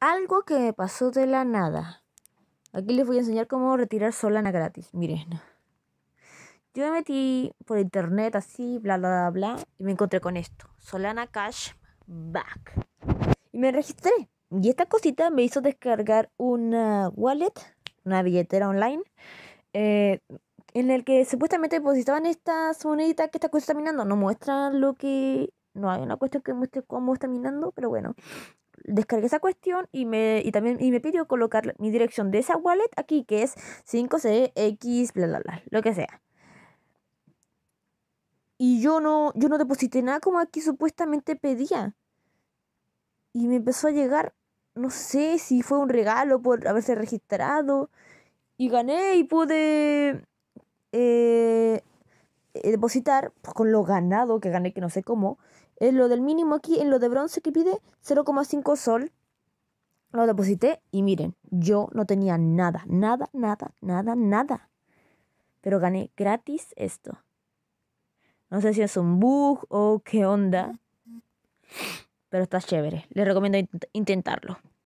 algo que me pasó de la nada. Aquí les voy a enseñar cómo retirar Solana gratis. Miren. Yo me metí por internet así, bla, bla, bla, bla, y me encontré con esto. Solana Cash Back. Y me registré. Y esta cosita me hizo descargar una wallet, una billetera online, eh, en el que supuestamente depositaban estas moneditas que esta cosa está minando. No muestra lo que... No hay una cuestión que muestre cómo está minando, pero bueno descargué esa cuestión y me, y también, y me pidió colocar mi dirección de esa wallet aquí, que es 5CX, bla, bla, bla, lo que sea. Y yo no, yo no deposité nada como aquí supuestamente pedía. Y me empezó a llegar, no sé si fue un regalo por haberse registrado. Y gané y pude eh, eh, depositar pues, con lo ganado que gané, que no sé cómo. En lo del mínimo aquí, en lo de bronce que pide 0,5 sol, lo deposité y miren, yo no tenía nada, nada, nada, nada, nada. Pero gané gratis esto. No sé si es un bug o qué onda. Pero está chévere. Les recomiendo intentarlo.